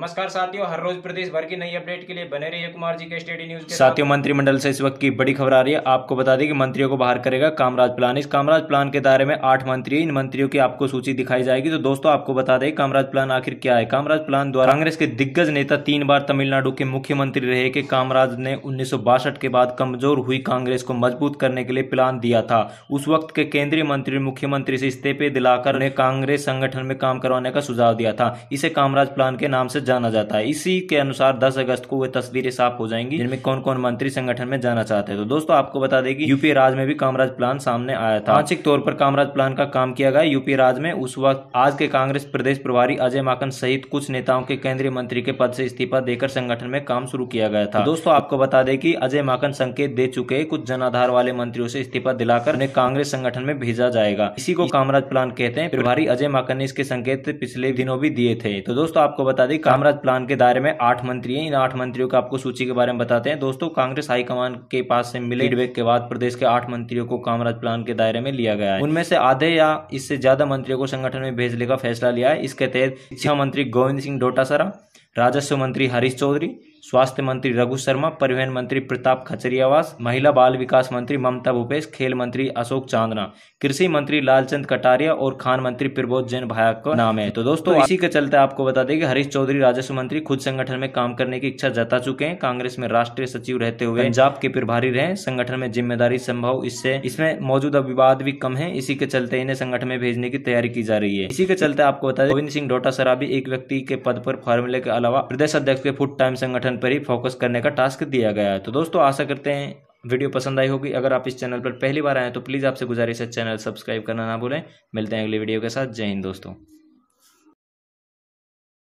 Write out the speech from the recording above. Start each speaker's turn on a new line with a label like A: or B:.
A: नमस्कार साथियों हर रोज प्रदेश भर की नई अपडेट के लिए बने रहिए कुमार जी के स्टडी न्यूज साथियों मंत्रिमंडल से इस वक्त की बड़ी खबर आ रही है आपको बता दें कि मंत्रियों को बाहर करेगा कामराज प्लान इस कामराज प्लान के दायरे में आठ मंत्री इन मंत्रियों की आपको सूची दिखाई जाएगी तो दोस्तों आपको बता दें कामराज प्लान आखिर क्या है कामराज प्लान द्वारा कांग्रेस के दिग्गज नेता तीन बार तमिलनाडु के मुख्यमंत्री रहे के कामराज ने उन्नीस के बाद कमजोर हुई कांग्रेस को मजबूत करने के लिए प्लान दिया था उस वक्त के केंद्रीय मंत्री मुख्यमंत्री से इस्तीफे दिलाकर उन्हें कांग्रेस संगठन में काम करवाने का सुझाव दिया था इसे कामराज प्लान के नाम से जाना जाता है इसी के अनुसार दस अगस्त को वे तस्वीरें साफ हो जाएंगी जिनमें कौन कौन मंत्री संगठन में जाना चाहते हैं तो दोस्तों आपको बता देगी यूपी राज में भी कामराज प्लान सामने आया था आंशिक तौर पर कामराज प्लान का काम किया गया यूपी राज में उस वक्त आज के कांग्रेस प्रदेश प्रभारी अजय माकन सहित कुछ नेताओं के केंद्रीय मंत्री के पद से इस्तीफा देकर संगठन में काम शुरू किया गया था दोस्तों आपको बता दें कि अजय माकन संकेत दे चुके कुछ जनाधार वाले मंत्रियों से इस्तीफा दिलाकर उन्हें कांग्रेस संगठन में भेजा जाएगा इसी को कामराज प्लान कहते हैं प्रभारी अजय माकन ने इसके संकेत पिछले दिनों भी दिए थे तो दोस्तों आपको बता दें कामराज प्लान के दायरे में आठ मंत्री हैं इन आठ मंत्रियों का आपको सूची के बारे में बताते हैं दोस्तों कांग्रेस हाईकमान के पास से मिले फीडबैक के बाद प्रदेश के आठ मंत्रियों को कामराज प्लान के दायरे में लिया गया है उनमें से आधे या इससे ज्यादा मंत्रियों को संगठन में भेजने का फैसला लिया है इसके तहत शिक्षा मंत्री गोविंद सिंह डोटासरा राजस्व मंत्री हरीश चौधरी स्वास्थ्य मंत्री रघु शर्मा परिवहन मंत्री प्रताप खचरियावास महिला बाल विकास मंत्री ममता भूपेश खेल मंत्री अशोक चांदना कृषि मंत्री लालचंद कटारिया और खान मंत्री प्रबोध जैन भाया का नाम है तो दोस्तों तो इसी के चलते आपको बता दें कि हरीश चौधरी राजस्व मंत्री खुद संगठन में काम करने की इच्छा जता चुके हैं कांग्रेस में राष्ट्रीय सचिव रहते हुए पंजाब के प्रभारी रहे संगठन में जिम्मेदारी संभव इससे इसमें मौजूदा विवाद भी कम है इसी के चलते इन्हें संगठन में भेजने की तैयारी की जा रही है इसी के चलते आपको बता दें गोविंद सिंह डोटा सराबी एक व्यक्ति के पद पर फॉर्मूले के अलावा प्रदेश अध्यक्ष के फुट टाइम संगठन बटन पर ही फोकस करने का टास्क दिया गया है तो दोस्तों आशा करते हैं वीडियो पसंद आई होगी अगर आप इस चैनल पर पहली बार आए तो प्लीज़ आपसे गुजारिश है चैनल सब्सक्राइब करना ना भूलें मिलते हैं अगली वीडियो के साथ जय हिंद दोस्तों